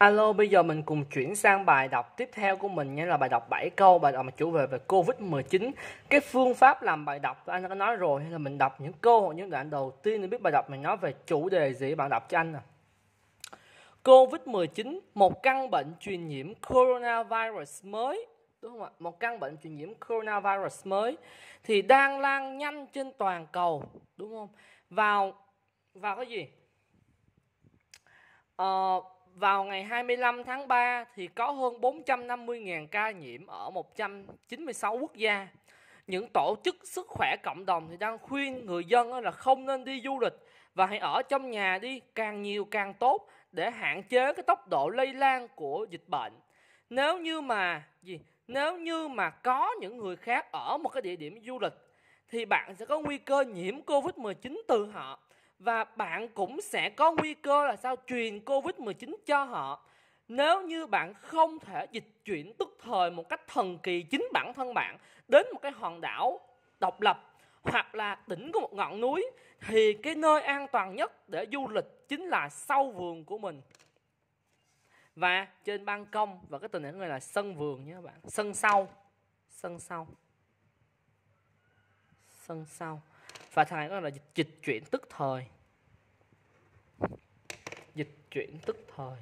Alo, bây giờ mình cùng chuyển sang bài đọc tiếp theo của mình nha là bài đọc 7 câu, bài đọc mà chủ về về Covid-19. Cái phương pháp làm bài đọc anh đã nói rồi hay là mình đọc những câu hoặc những đoạn đầu tiên để biết bài đọc mình nói về chủ đề gì bạn đọc cho anh à. Covid-19, một căn bệnh truyền nhiễm coronavirus mới đúng không ạ? Một căn bệnh truyền nhiễm coronavirus mới thì đang lan nhanh trên toàn cầu, đúng không? Vào vào cái gì? Ờ uh, vào ngày 25 tháng 3 thì có hơn 450.000 ca nhiễm ở 196 quốc gia. Những tổ chức sức khỏe cộng đồng thì đang khuyên người dân là không nên đi du lịch và hãy ở trong nhà đi càng nhiều càng tốt để hạn chế cái tốc độ lây lan của dịch bệnh. Nếu như mà gì? Nếu như mà có những người khác ở một cái địa điểm du lịch thì bạn sẽ có nguy cơ nhiễm Covid-19 từ họ và bạn cũng sẽ có nguy cơ là sao truyền Covid-19 cho họ nếu như bạn không thể dịch chuyển tức thời một cách thần kỳ chính bản thân bạn đến một cái hòn đảo độc lập hoặc là đỉnh của một ngọn núi thì cái nơi an toàn nhất để du lịch chính là sau vườn của mình và trên ban công và cái tình hình này là sân vườn nhé các bạn sân sau sân sau sân sau và thằng đó là dịch, dịch chuyển tức thời dịch chuyển tức thời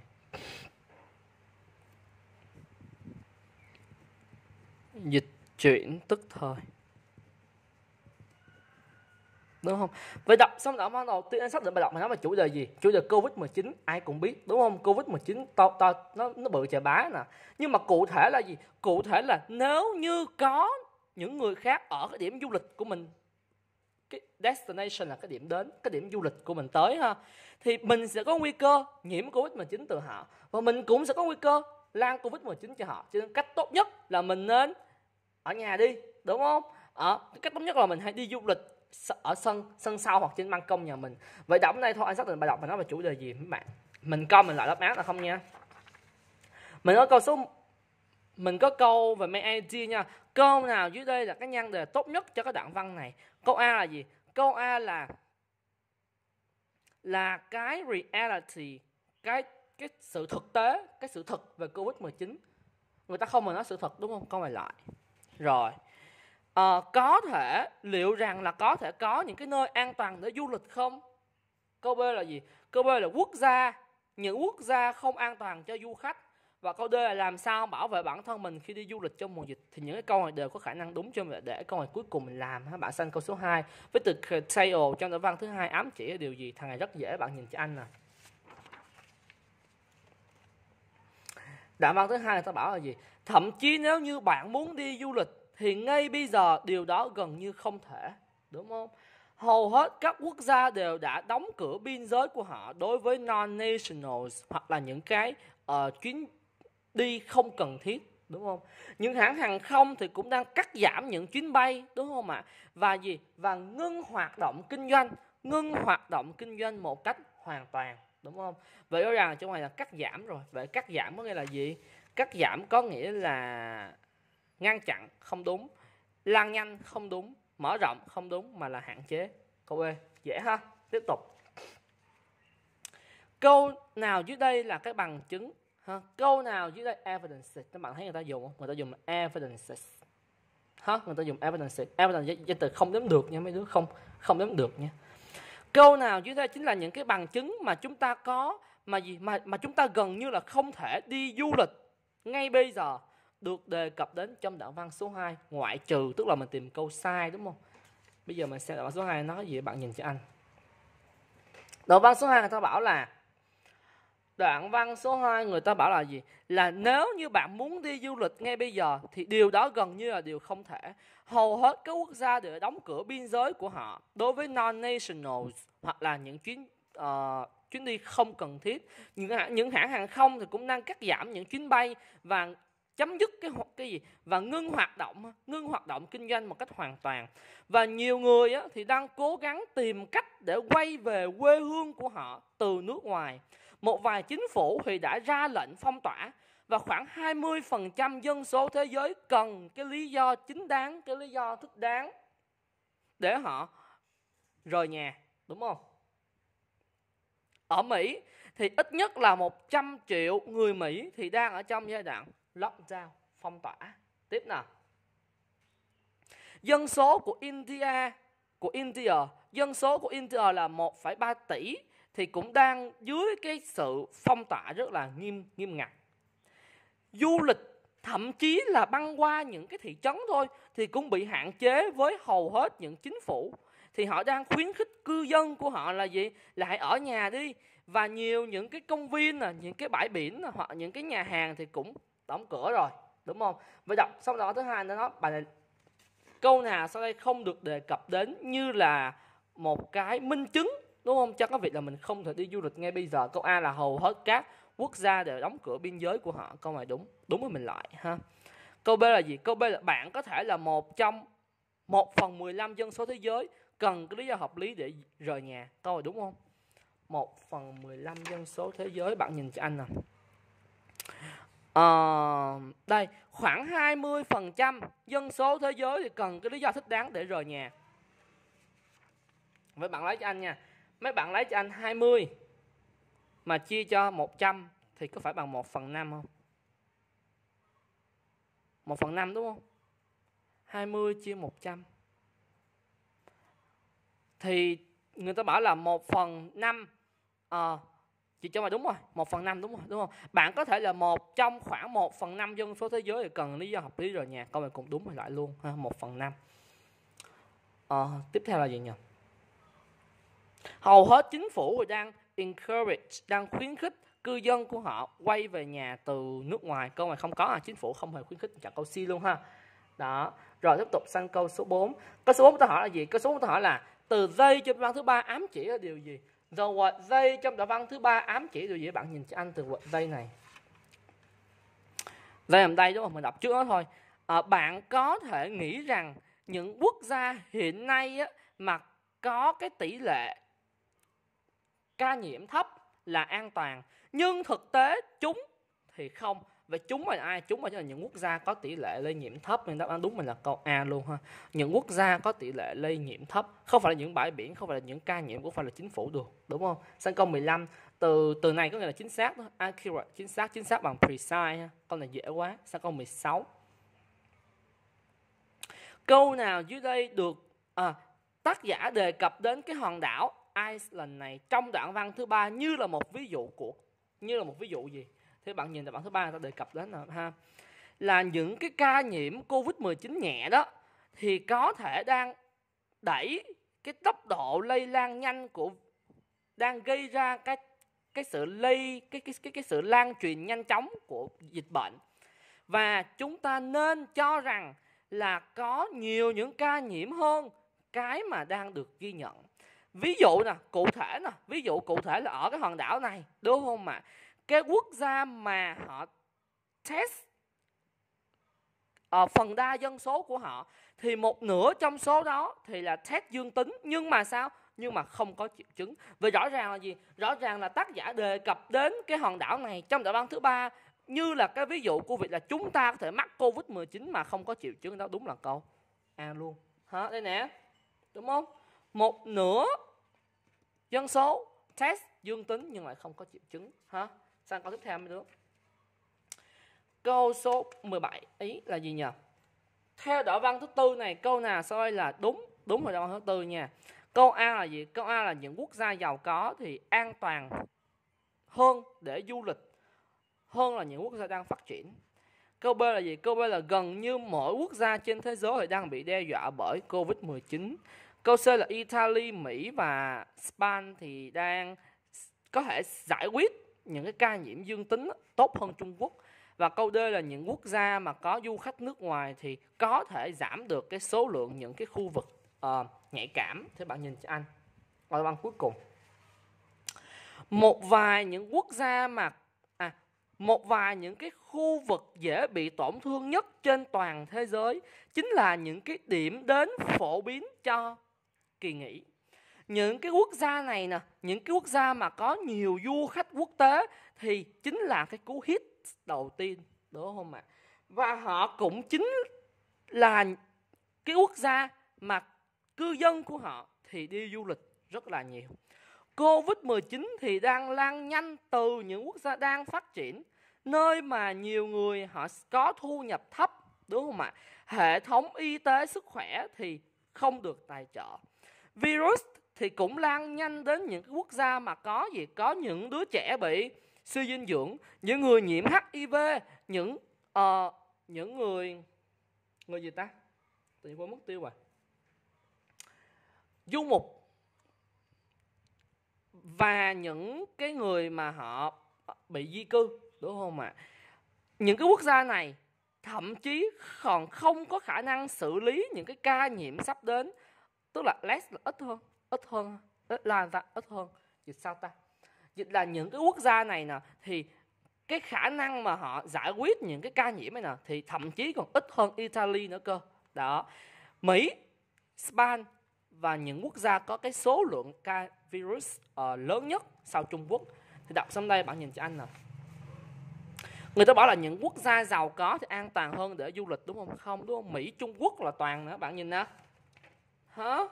dịch chuyển tức thời đúng không vậy đọc xong đọc ban đầu tiên anh sắp định bài đọc mà nói là chủ đề gì chủ đề covid 19 ai cũng biết đúng không covid 19 to, to nó nó bự chà bá nè nhưng mà cụ thể là gì cụ thể là nếu như có những người khác ở cái điểm du lịch của mình cái destination là cái điểm đến cái điểm du lịch của mình tới ha thì mình sẽ có nguy cơ nhiễm covid 19 từ họ và mình cũng sẽ có nguy cơ lan covid 19 cho họ cho nên cách tốt nhất là mình nên ở nhà đi đúng không ở ờ, à, cách tốt nhất là mình hãy đi du lịch ở sân sân sau hoặc trên ban công nhà mình vậy đọc nay thôi anh xác định bài đọc và nó là chủ đề gì các bạn mình coi mình lại đáp án là không nha mình có câu số mình có câu về mail ID nha Câu nào dưới đây là cái nhan đề tốt nhất cho cái đoạn văn này? Câu A là gì? Câu A là là cái reality, cái cái sự thực tế, cái sự thật về Covid-19. Người ta không mà nói sự thật đúng không? Câu này lại. Rồi. À, có thể liệu rằng là có thể có những cái nơi an toàn để du lịch không? Câu B là gì? Câu B là quốc gia, những quốc gia không an toàn cho du khách và câu D là làm sao bảo vệ bản thân mình khi đi du lịch trong mùa dịch thì những cái câu này đều có khả năng đúng cho mình để câu này cuối cùng mình làm ha bạn xanh câu số 2 với từ sale trong đoạn văn thứ hai ám chỉ điều gì thằng này rất dễ bạn nhìn cho anh nè đoạn văn thứ hai người ta bảo là gì? Thậm chí nếu như bạn muốn đi du lịch thì ngay bây giờ điều đó gần như không thể, đúng không? Hầu hết các quốc gia đều đã đóng cửa biên giới của họ đối với non-nationals hoặc là những cái uh, chuyến đi không cần thiết đúng không những hãng hàng không thì cũng đang cắt giảm những chuyến bay đúng không ạ và gì và ngưng hoạt động kinh doanh ngưng hoạt động kinh doanh một cách hoàn toàn đúng không vậy rõ ràng trong này là cắt giảm rồi vậy cắt giảm có nghĩa là gì cắt giảm có nghĩa là ngăn chặn không đúng lan nhanh không đúng mở rộng không đúng mà là hạn chế câu e dễ ha tiếp tục câu nào dưới đây là cái bằng chứng ha. câu nào dưới đây evidences các bạn thấy người ta dùng không người ta dùng evidences ha người ta dùng evidences evidence danh từ không đếm được nha mấy đứa không không đếm được nha câu nào dưới đây chính là những cái bằng chứng mà chúng ta có mà gì mà mà chúng ta gần như là không thể đi du lịch ngay bây giờ được đề cập đến trong đoạn văn số 2 ngoại trừ tức là mình tìm câu sai đúng không bây giờ mình sẽ đoạn văn số 2 nói gì bạn nhìn cho anh đoạn văn số 2 người ta bảo là đoạn văn số 2 người ta bảo là gì? Là nếu như bạn muốn đi du lịch ngay bây giờ thì điều đó gần như là điều không thể. Hầu hết các quốc gia đều đóng cửa biên giới của họ đối với non-nationals hoặc là những chuyến uh, chuyến đi không cần thiết. Những những hãng hàng không thì cũng đang cắt giảm những chuyến bay và chấm dứt cái cái gì và ngưng hoạt động ngưng hoạt động kinh doanh một cách hoàn toàn và nhiều người á, thì đang cố gắng tìm cách để quay về quê hương của họ từ nước ngoài một vài chính phủ thì đã ra lệnh phong tỏa và khoảng 20% dân số thế giới cần cái lý do chính đáng, cái lý do thích đáng để họ rời nhà, đúng không? Ở Mỹ thì ít nhất là 100 triệu người Mỹ thì đang ở trong giai đoạn lockdown, phong tỏa. Tiếp nào. Dân số của India của India, dân số của India là 1,3 tỷ thì cũng đang dưới cái sự phong tỏa rất là nghiêm nghiêm ngặt du lịch thậm chí là băng qua những cái thị trấn thôi thì cũng bị hạn chế với hầu hết những chính phủ thì họ đang khuyến khích cư dân của họ là gì là hãy ở nhà đi và nhiều những cái công viên nè những cái bãi biển hoặc những cái nhà hàng thì cũng đóng cửa rồi đúng không vậy đọc xong đó thứ hai nó nói bài này câu nào sau đây không được đề cập đến như là một cái minh chứng đúng không chắc có việc là mình không thể đi du lịch ngay bây giờ câu a là hầu hết các quốc gia đều đóng cửa biên giới của họ câu này đúng đúng rồi mình lại ha câu b là gì câu b là bạn có thể là một trong một phần 15 dân số thế giới cần cái lý do hợp lý để rời nhà câu này đúng không một phần 15 dân số thế giới bạn nhìn cho anh nè à, đây khoảng 20 phần trăm dân số thế giới thì cần cái lý do thích đáng để rời nhà với bạn lấy cho anh nha mấy bạn lấy cho anh 20 mà chia cho 100 thì có phải bằng 1 phần 5 không? 1 phần 5 đúng không? 20 chia 100 thì người ta bảo là 1 phần 5 à, ờ, chị cho mày đúng rồi 1 phần 5 đúng rồi đúng không bạn có thể là một trong khoảng 1 phần 5 dân số thế giới thì cần lý do học lý rồi nhà câu này cũng đúng rồi lại luôn ha 1 phần 5 à, ờ, tiếp theo là gì nhỉ Hầu hết chính phủ đang encourage, đang khuyến khích cư dân của họ quay về nhà từ nước ngoài. Câu này không có à, chính phủ không hề khuyến khích chọn câu C luôn ha. Đó, rồi tiếp tục sang câu số 4. Câu số 4 tôi hỏi là gì? Câu số 4 tôi hỏi là từ dây trong văn thứ ba ám chỉ là điều gì? The word they trong đoạn văn thứ ba ám chỉ điều gì? Bạn nhìn cho anh từ word they này. They làm đây đúng không? Mình đọc trước đó thôi. À, bạn có thể nghĩ rằng những quốc gia hiện nay á, mà có cái tỷ lệ ca nhiễm thấp là an toàn nhưng thực tế chúng thì không và chúng là ai chúng là những quốc gia có tỷ lệ lây nhiễm thấp nên đáp án đúng mình là câu a luôn ha những quốc gia có tỷ lệ lây nhiễm thấp không phải là những bãi biển không phải là những ca nhiễm cũng phải là chính phủ được đúng không sang câu 15 từ từ này có nghĩa là chính xác đó. accurate chính xác chính xác bằng precise ha. câu này dễ quá sang câu 16 câu nào dưới đây được à, tác giả đề cập đến cái hòn đảo Iceland này trong đoạn văn thứ ba như là một ví dụ của như là một ví dụ gì thế bạn nhìn tại bản thứ ba ta đề cập đến là ha là những cái ca nhiễm Covid-19 nhẹ đó thì có thể đang đẩy cái tốc độ lây lan nhanh của đang gây ra cái cái sự lây cái cái cái, cái sự lan truyền nhanh chóng của dịch bệnh và chúng ta nên cho rằng là có nhiều những ca nhiễm hơn cái mà đang được ghi nhận ví dụ nè cụ thể nè ví dụ cụ thể là ở cái hòn đảo này đúng không mà cái quốc gia mà họ test ở ờ, phần đa dân số của họ thì một nửa trong số đó thì là test dương tính nhưng mà sao nhưng mà không có triệu chứng vì rõ ràng là gì rõ ràng là tác giả đề cập đến cái hòn đảo này trong đoạn văn thứ ba như là cái ví dụ của việc là chúng ta có thể mắc covid 19 mà không có triệu chứng đó đúng là câu a à, luôn hả đây nè đúng không một nửa dân số test dương tính nhưng lại không có triệu chứng hả sang câu tiếp theo mấy đứa câu số 17 ý là gì nhỉ theo đoạn văn thứ tư này câu nào soi là đúng đúng rồi đoạn văn thứ tư nha câu a là gì câu a là những quốc gia giàu có thì an toàn hơn để du lịch hơn là những quốc gia đang phát triển Câu B là gì? Câu B là gần như mỗi quốc gia trên thế giới thì đang bị đe dọa bởi Covid-19. Câu C là Italy, Mỹ và Spain thì đang có thể giải quyết những cái ca nhiễm dương tính tốt hơn Trung Quốc. Và câu D là những quốc gia mà có du khách nước ngoài thì có thể giảm được cái số lượng những cái khu vực uh, nhạy cảm. Thế bạn nhìn cho anh. Rồi bằng cuối cùng. Một vài những quốc gia mà à, một vài những cái khu vực dễ bị tổn thương nhất trên toàn thế giới chính là những cái điểm đến phổ biến cho kỳ nghỉ những cái quốc gia này nè những cái quốc gia mà có nhiều du khách quốc tế thì chính là cái cú hit đầu tiên đúng không ạ và họ cũng chính là cái quốc gia mà cư dân của họ thì đi du lịch rất là nhiều Covid-19 thì đang lan nhanh từ những quốc gia đang phát triển nơi mà nhiều người họ có thu nhập thấp đúng không ạ? Hệ thống y tế sức khỏe thì không được tài trợ virus thì cũng lan nhanh đến những quốc gia mà có gì có những đứa trẻ bị suy dinh dưỡng những người nhiễm hiv những uh, những người người gì ta tự nhiên quên mất tiêu rồi du mục và những cái người mà họ bị di cư đúng không ạ à? những cái quốc gia này thậm chí còn không có khả năng xử lý những cái ca nhiễm sắp đến tức là less là ít hơn ít hơn ít là ta ít hơn dịch sao ta dịch là những cái quốc gia này nè thì cái khả năng mà họ giải quyết những cái ca nhiễm này nè thì thậm chí còn ít hơn Italy nữa cơ đó Mỹ Spain và những quốc gia có cái số lượng ca virus uh, lớn nhất sau Trung Quốc thì đọc xong đây bạn nhìn cho anh nè người ta bảo là những quốc gia giàu có thì an toàn hơn để du lịch đúng không không đúng không Mỹ Trung Quốc là toàn nữa bạn nhìn nè hả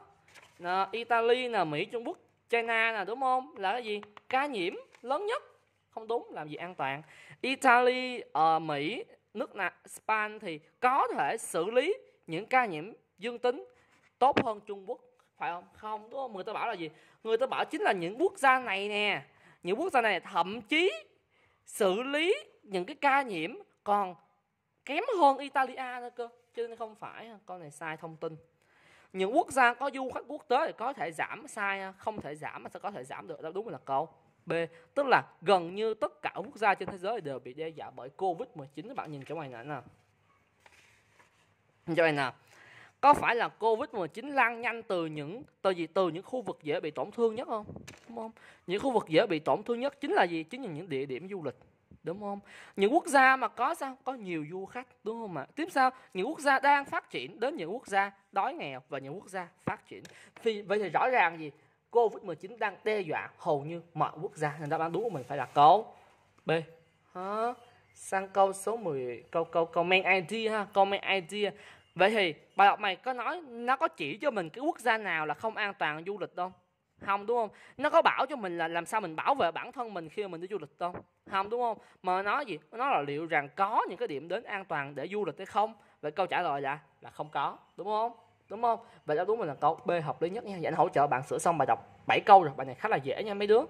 nè, Italy nè Mỹ Trung Quốc China nè đúng không là cái gì ca nhiễm lớn nhất không đúng làm gì an toàn Italy ở ờ, uh, Mỹ nước nào Spain thì có thể xử lý những ca nhiễm dương tính tốt hơn Trung Quốc phải không không đúng không người ta bảo là gì người ta bảo chính là những quốc gia này nè những quốc gia này thậm chí xử lý những cái ca nhiễm còn kém hơn Italia nữa cơ cho nên không phải con này sai thông tin những quốc gia có du khách quốc tế thì có thể giảm sai không thể giảm mà sẽ có thể giảm được đó đúng là câu B tức là gần như tất cả quốc gia trên thế giới đều bị đe dọa bởi Covid-19 các bạn nhìn chỗ này nè nè chỗ này nè có phải là Covid-19 lan nhanh từ những từ gì từ những khu vực dễ bị tổn thương nhất không? Đúng không? Những khu vực dễ bị tổn thương nhất chính là gì? Chính là những địa điểm du lịch đúng không những quốc gia mà có sao có nhiều du khách đúng không ạ tiếp sau những quốc gia đang phát triển đến những quốc gia đói nghèo và những quốc gia phát triển thì vậy thì rõ ràng gì covid 19 đang đe dọa hầu như mọi quốc gia nên đáp án đúng của mình phải là câu b hả sang câu số 10 câu câu comment idea ha comment idea vậy thì bài học này có nói nó có chỉ cho mình cái quốc gia nào là không an toàn du lịch không không đúng không nó có bảo cho mình là làm sao mình bảo vệ bản thân mình khi mà mình đi du lịch không không đúng không mà nó gì nó là liệu rằng có những cái điểm đến an toàn để du lịch hay không vậy câu trả lời là là không có đúng không đúng không vậy đó đúng mình là câu b hợp lý nhất nha vậy hỗ trợ bạn sửa xong bài đọc 7 câu rồi bài này khá là dễ nha mấy đứa